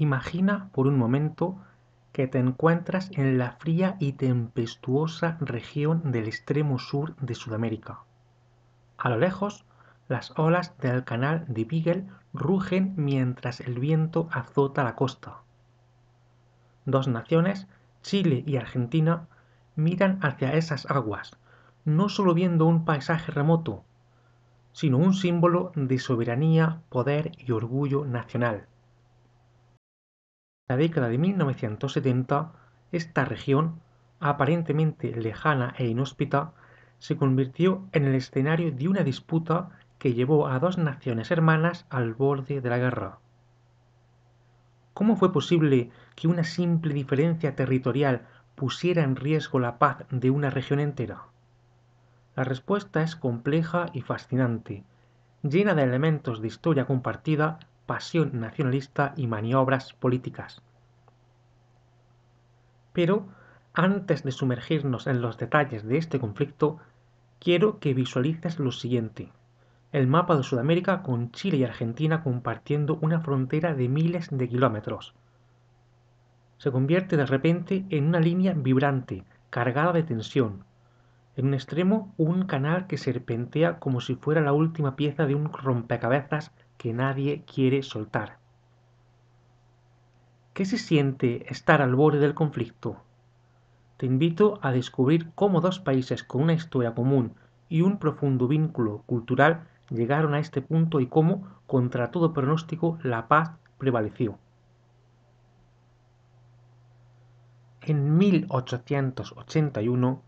Imagina por un momento que te encuentras en la fría y tempestuosa región del extremo sur de Sudamérica. A lo lejos, las olas del canal de Beagle rugen mientras el viento azota la costa. Dos naciones, Chile y Argentina, miran hacia esas aguas, no solo viendo un paisaje remoto, sino un símbolo de soberanía, poder y orgullo nacional la década de 1970, esta región, aparentemente lejana e inhóspita, se convirtió en el escenario de una disputa que llevó a dos naciones hermanas al borde de la guerra. ¿Cómo fue posible que una simple diferencia territorial pusiera en riesgo la paz de una región entera? La respuesta es compleja y fascinante, llena de elementos de historia compartida pasión nacionalista y maniobras políticas. Pero, antes de sumergirnos en los detalles de este conflicto, quiero que visualices lo siguiente. El mapa de Sudamérica con Chile y Argentina compartiendo una frontera de miles de kilómetros. Se convierte de repente en una línea vibrante, cargada de tensión. En un extremo, un canal que serpentea como si fuera la última pieza de un rompecabezas que nadie quiere soltar. ¿Qué se siente estar al borde del conflicto? Te invito a descubrir cómo dos países con una historia común y un profundo vínculo cultural llegaron a este punto y cómo, contra todo pronóstico, la paz prevaleció. En 1881,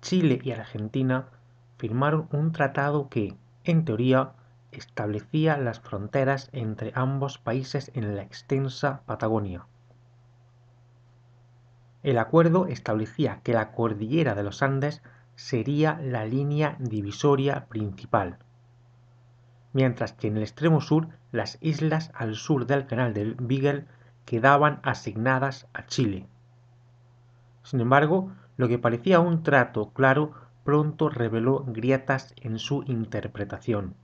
Chile y Argentina firmaron un tratado que, en teoría, establecía las fronteras entre ambos países en la extensa Patagonia. El acuerdo establecía que la cordillera de los Andes sería la línea divisoria principal, mientras que en el extremo sur las islas al sur del canal del Beagle quedaban asignadas a Chile. Sin embargo, lo que parecía un trato claro pronto reveló grietas en su interpretación.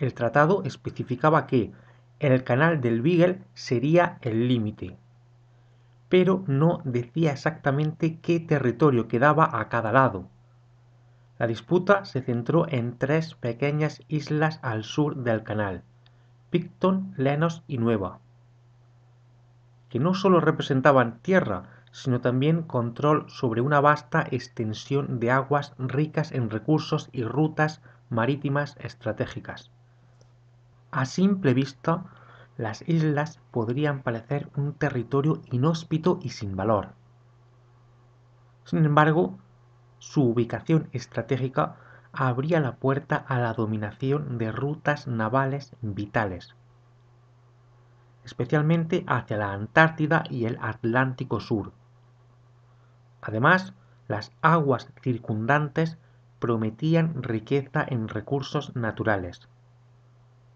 el tratado especificaba que el canal del Beagle sería el límite, pero no decía exactamente qué territorio quedaba a cada lado. La disputa se centró en tres pequeñas islas al sur del canal, Picton, Lenos y Nueva, que no solo representaban tierra, sino también control sobre una vasta extensión de aguas ricas en recursos y rutas marítimas estratégicas. A simple vista, las islas podrían parecer un territorio inhóspito y sin valor. Sin embargo, su ubicación estratégica abría la puerta a la dominación de rutas navales vitales, especialmente hacia la Antártida y el Atlántico Sur. Además, las aguas circundantes prometían riqueza en recursos naturales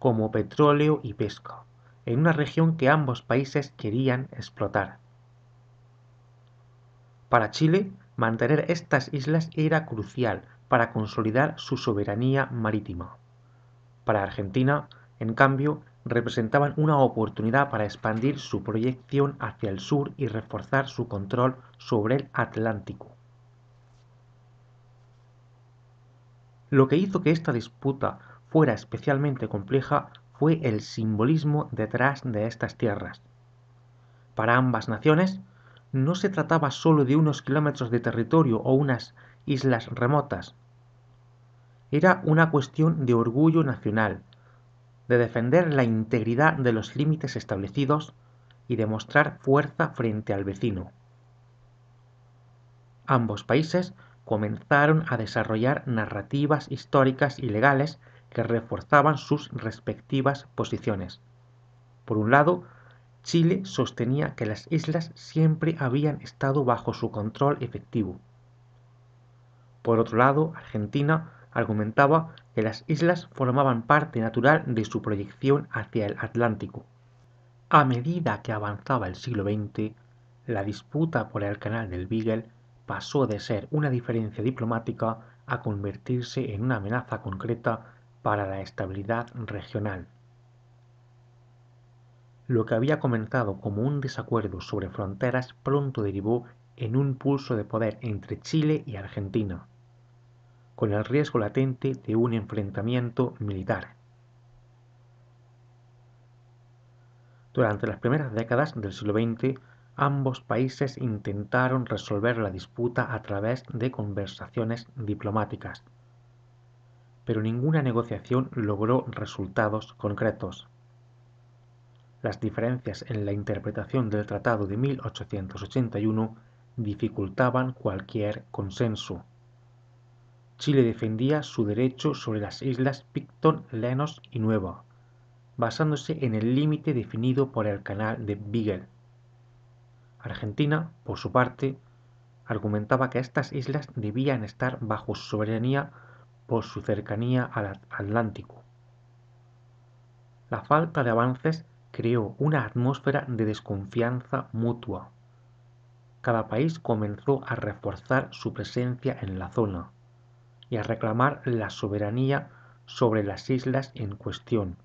como petróleo y pesca, en una región que ambos países querían explotar. Para Chile, mantener estas islas era crucial para consolidar su soberanía marítima. Para Argentina, en cambio, representaban una oportunidad para expandir su proyección hacia el sur y reforzar su control sobre el Atlántico. Lo que hizo que esta disputa fuera especialmente compleja fue el simbolismo detrás de estas tierras. Para ambas naciones, no se trataba sólo de unos kilómetros de territorio o unas islas remotas. Era una cuestión de orgullo nacional, de defender la integridad de los límites establecidos y de mostrar fuerza frente al vecino. Ambos países comenzaron a desarrollar narrativas históricas y legales que reforzaban sus respectivas posiciones. Por un lado, Chile sostenía que las islas siempre habían estado bajo su control efectivo. Por otro lado, Argentina argumentaba que las islas formaban parte natural de su proyección hacia el Atlántico. A medida que avanzaba el siglo XX, la disputa por el canal del Beagle pasó de ser una diferencia diplomática a convertirse en una amenaza concreta para la estabilidad regional. Lo que había comenzado como un desacuerdo sobre fronteras pronto derivó en un pulso de poder entre Chile y Argentina, con el riesgo latente de un enfrentamiento militar. Durante las primeras décadas del siglo XX, ambos países intentaron resolver la disputa a través de conversaciones diplomáticas, pero ninguna negociación logró resultados concretos. Las diferencias en la interpretación del Tratado de 1881 dificultaban cualquier consenso. Chile defendía su derecho sobre las islas Picton, Lenos y Nueva, basándose en el límite definido por el canal de Beagle. Argentina, por su parte, argumentaba que estas islas debían estar bajo su soberanía por su cercanía al Atlántico. La falta de avances creó una atmósfera de desconfianza mutua. Cada país comenzó a reforzar su presencia en la zona y a reclamar la soberanía sobre las islas en cuestión,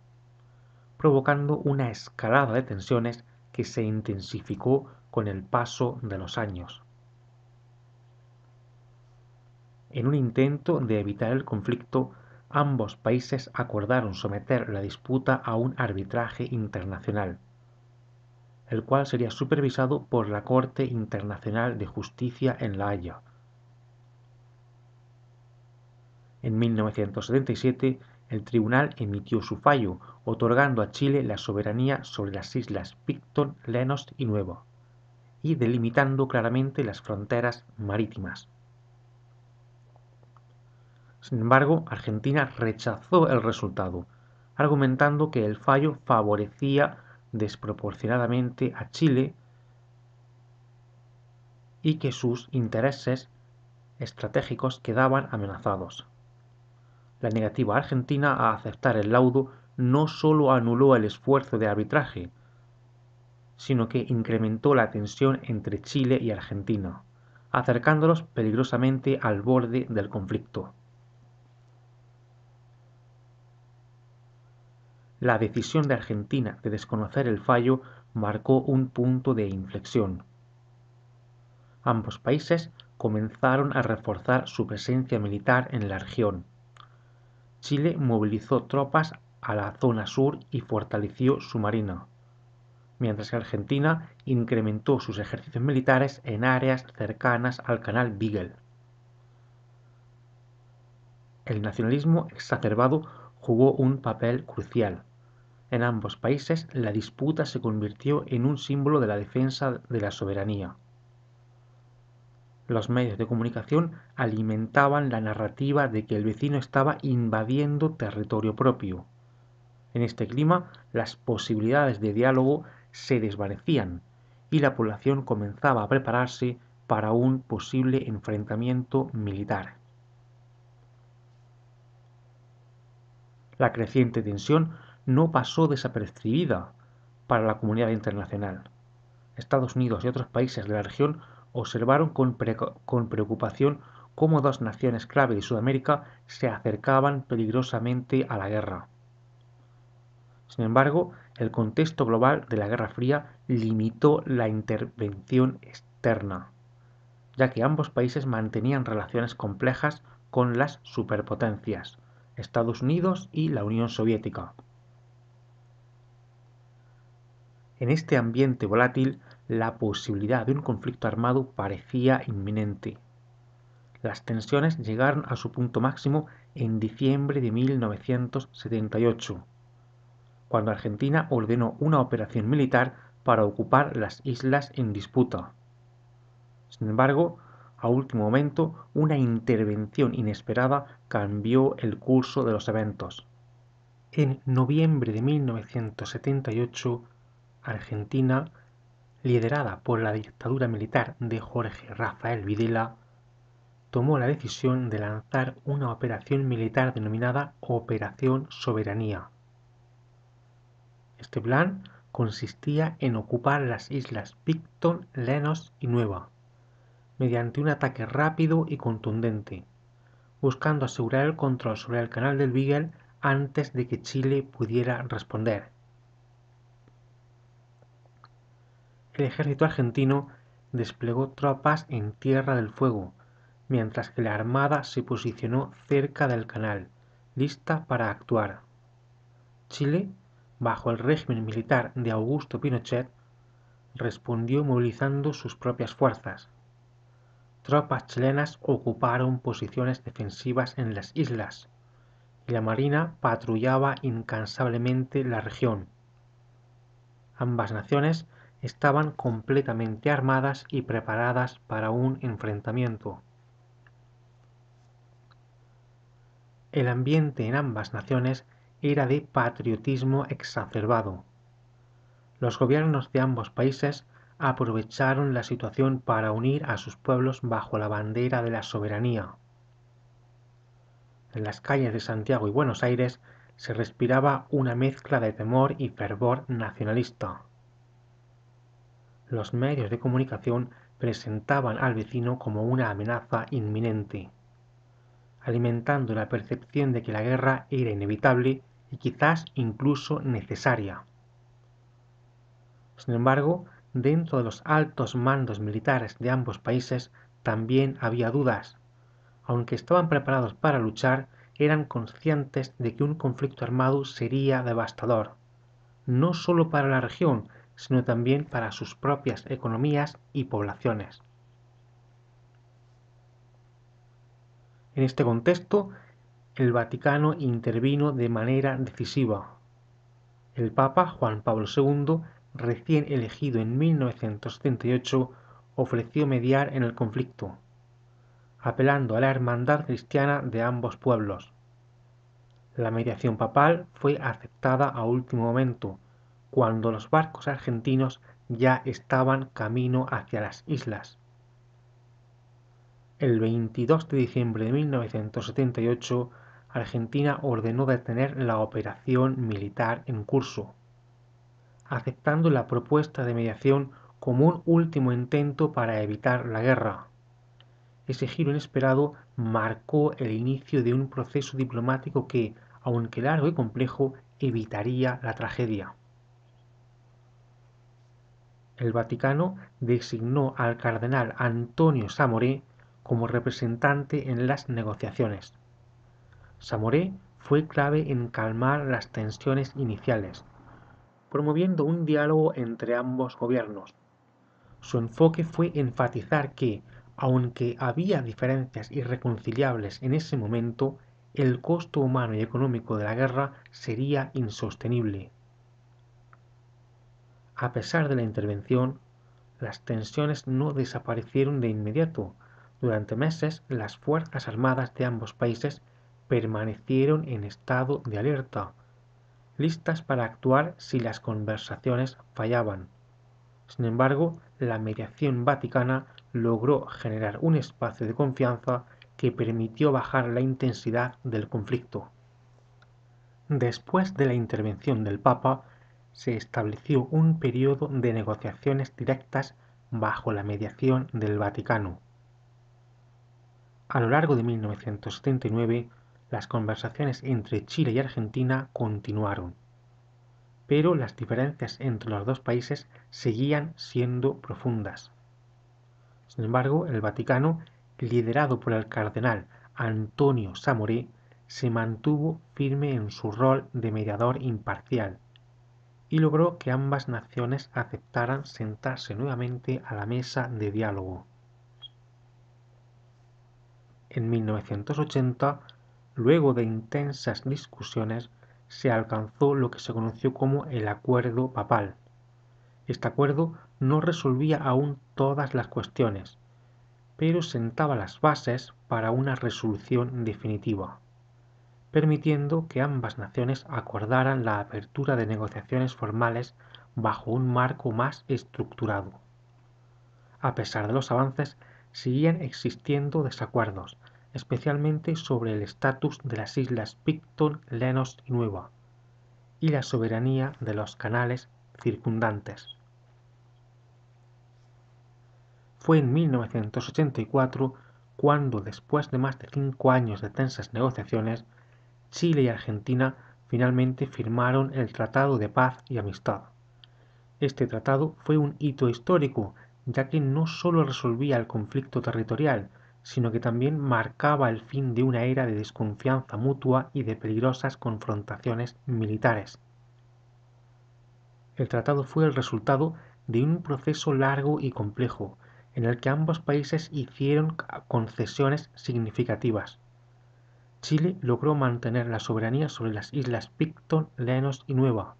provocando una escalada de tensiones que se intensificó con el paso de los años. En un intento de evitar el conflicto, ambos países acordaron someter la disputa a un arbitraje internacional, el cual sería supervisado por la Corte Internacional de Justicia en La Haya. En 1977, el tribunal emitió su fallo, otorgando a Chile la soberanía sobre las islas Picton, Lenos y Nuevo, y delimitando claramente las fronteras marítimas. Sin embargo, Argentina rechazó el resultado, argumentando que el fallo favorecía desproporcionadamente a Chile y que sus intereses estratégicos quedaban amenazados. La negativa argentina a aceptar el laudo no solo anuló el esfuerzo de arbitraje, sino que incrementó la tensión entre Chile y Argentina, acercándolos peligrosamente al borde del conflicto. La decisión de Argentina de desconocer el fallo marcó un punto de inflexión. Ambos países comenzaron a reforzar su presencia militar en la región. Chile movilizó tropas a la zona sur y fortaleció su marina, mientras que Argentina incrementó sus ejercicios militares en áreas cercanas al canal Beagle. El nacionalismo exacerbado jugó un papel crucial. En ambos países la disputa se convirtió en un símbolo de la defensa de la soberanía. Los medios de comunicación alimentaban la narrativa de que el vecino estaba invadiendo territorio propio. En este clima, las posibilidades de diálogo se desvanecían y la población comenzaba a prepararse para un posible enfrentamiento militar. La creciente tensión no pasó desapercibida para la comunidad internacional. Estados Unidos y otros países de la región observaron con, preocupación cómo dos naciones clave de Sudamérica se acercaban peligrosamente a la guerra. Sin embargo, el contexto global de la Guerra Fría limitó la intervención externa, ya que ambos países mantenían relaciones complejas con las superpotencias, Estados Unidos y la Unión Soviética. En este ambiente volátil, la posibilidad de un conflicto armado parecía inminente. Las tensiones llegaron a su punto máximo en diciembre de 1978, cuando Argentina ordenó una operación militar para ocupar las islas en disputa. Sin embargo, a último momento, una intervención inesperada cambió el curso de los eventos. En noviembre de 1978, Argentina, liderada por la dictadura militar de Jorge Rafael Videla, tomó la decisión de lanzar una operación militar denominada Operación Soberanía. Este plan consistía en ocupar las islas Picton, Lenos y Nueva, mediante un ataque rápido y contundente, buscando asegurar el control sobre el canal del Beagle antes de que Chile pudiera responder. el ejército argentino desplegó tropas en Tierra del Fuego, mientras que la Armada se posicionó cerca del canal, lista para actuar. Chile, bajo el régimen militar de Augusto Pinochet, respondió movilizando sus propias fuerzas. Tropas chilenas ocuparon posiciones defensivas en las islas y la Marina patrullaba incansablemente la región. Ambas naciones estaban completamente armadas y preparadas para un enfrentamiento. El ambiente en ambas naciones era de patriotismo exacerbado. Los gobiernos de ambos países aprovecharon la situación para unir a sus pueblos bajo la bandera de la soberanía. En las calles de Santiago y Buenos Aires se respiraba una mezcla de temor y fervor nacionalista los medios de comunicación presentaban al vecino como una amenaza inminente, alimentando la percepción de que la guerra era inevitable y quizás incluso necesaria. Sin embargo, dentro de los altos mandos militares de ambos países también había dudas. Aunque estaban preparados para luchar, eran conscientes de que un conflicto armado sería devastador, no solo para la región, sino también para sus propias economías y poblaciones. En este contexto, el Vaticano intervino de manera decisiva. El Papa Juan Pablo II, recién elegido en 1978, ofreció mediar en el conflicto, apelando a la hermandad cristiana de ambos pueblos. La mediación papal fue aceptada a último momento, cuando los barcos argentinos ya estaban camino hacia las islas. El 22 de diciembre de 1978, Argentina ordenó detener la operación militar en curso, aceptando la propuesta de mediación como un último intento para evitar la guerra. Ese giro inesperado marcó el inicio de un proceso diplomático que, aunque largo y complejo, evitaría la tragedia el Vaticano designó al cardenal Antonio Samoré como representante en las negociaciones. Samoré fue clave en calmar las tensiones iniciales, promoviendo un diálogo entre ambos gobiernos. Su enfoque fue enfatizar que, aunque había diferencias irreconciliables en ese momento, el costo humano y económico de la guerra sería insostenible. A pesar de la intervención, las tensiones no desaparecieron de inmediato. Durante meses, las Fuerzas Armadas de ambos países permanecieron en estado de alerta, listas para actuar si las conversaciones fallaban. Sin embargo, la mediación vaticana logró generar un espacio de confianza que permitió bajar la intensidad del conflicto. Después de la intervención del Papa, se estableció un periodo de negociaciones directas bajo la mediación del Vaticano. A lo largo de 1979, las conversaciones entre Chile y Argentina continuaron, pero las diferencias entre los dos países seguían siendo profundas. Sin embargo, el Vaticano, liderado por el cardenal Antonio Samoré, se mantuvo firme en su rol de mediador imparcial y logró que ambas naciones aceptaran sentarse nuevamente a la mesa de diálogo. En 1980, luego de intensas discusiones, se alcanzó lo que se conoció como el Acuerdo Papal. Este acuerdo no resolvía aún todas las cuestiones, pero sentaba las bases para una resolución definitiva permitiendo que ambas naciones acordaran la apertura de negociaciones formales bajo un marco más estructurado. A pesar de los avances, seguían existiendo desacuerdos, especialmente sobre el estatus de las islas Picton, Lenos y Nueva, y la soberanía de los canales circundantes. Fue en 1984 cuando, después de más de cinco años de tensas negociaciones, Chile y Argentina finalmente firmaron el Tratado de Paz y Amistad. Este tratado fue un hito histórico, ya que no solo resolvía el conflicto territorial, sino que también marcaba el fin de una era de desconfianza mutua y de peligrosas confrontaciones militares. El tratado fue el resultado de un proceso largo y complejo, en el que ambos países hicieron concesiones significativas. Chile logró mantener la soberanía sobre las islas Picton, Lenos y Nueva,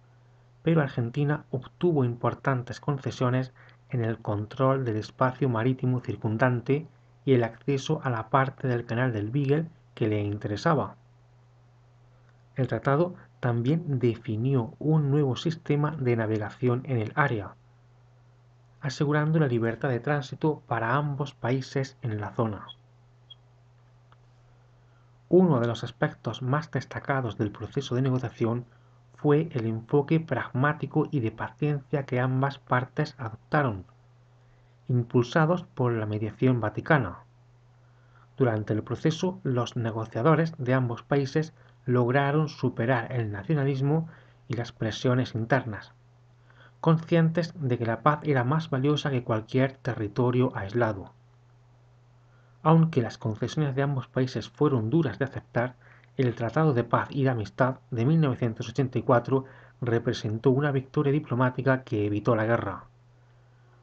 pero Argentina obtuvo importantes concesiones en el control del espacio marítimo circundante y el acceso a la parte del canal del Beagle que le interesaba. El tratado también definió un nuevo sistema de navegación en el área, asegurando la libertad de tránsito para ambos países en la zona. Uno de los aspectos más destacados del proceso de negociación fue el enfoque pragmático y de paciencia que ambas partes adoptaron, impulsados por la mediación vaticana. Durante el proceso, los negociadores de ambos países lograron superar el nacionalismo y las presiones internas, conscientes de que la paz era más valiosa que cualquier territorio aislado aunque las concesiones de ambos países fueron duras de aceptar, el Tratado de Paz y de Amistad de 1984 representó una victoria diplomática que evitó la guerra.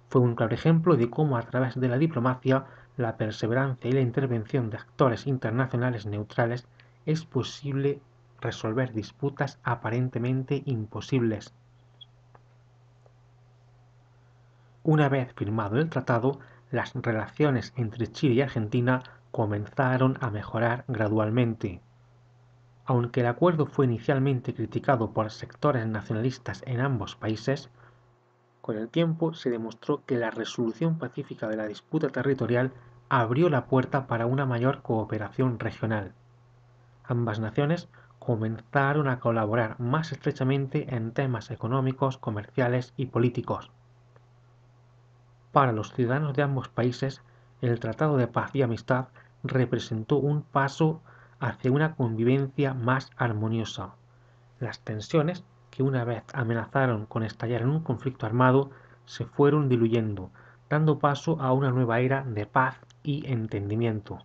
Fue un claro ejemplo de cómo a través de la diplomacia, la perseverancia y la intervención de actores internacionales neutrales es posible resolver disputas aparentemente imposibles. Una vez firmado el tratado, las relaciones entre Chile y Argentina comenzaron a mejorar gradualmente. Aunque el acuerdo fue inicialmente criticado por sectores nacionalistas en ambos países, con el tiempo se demostró que la resolución pacífica de la disputa territorial abrió la puerta para una mayor cooperación regional. Ambas naciones comenzaron a colaborar más estrechamente en temas económicos, comerciales y políticos. Para los ciudadanos de ambos países, el Tratado de Paz y Amistad representó un paso hacia una convivencia más armoniosa. Las tensiones, que una vez amenazaron con estallar en un conflicto armado, se fueron diluyendo, dando paso a una nueva era de paz y entendimiento.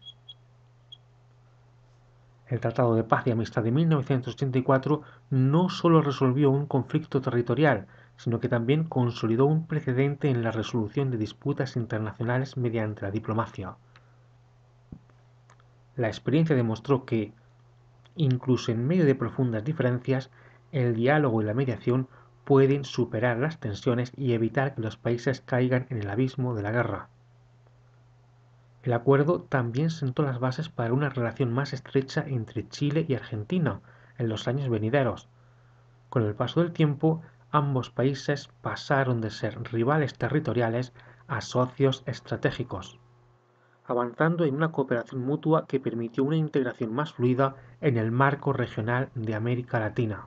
El Tratado de Paz y Amistad de 1984 no solo resolvió un conflicto territorial, sino que también consolidó un precedente en la resolución de disputas internacionales mediante la diplomacia. La experiencia demostró que, incluso en medio de profundas diferencias, el diálogo y la mediación pueden superar las tensiones y evitar que los países caigan en el abismo de la guerra. El acuerdo también sentó las bases para una relación más estrecha entre Chile y Argentina en los años venideros. Con el paso del tiempo, ambos países pasaron de ser rivales territoriales a socios estratégicos, avanzando en una cooperación mutua que permitió una integración más fluida en el marco regional de América Latina.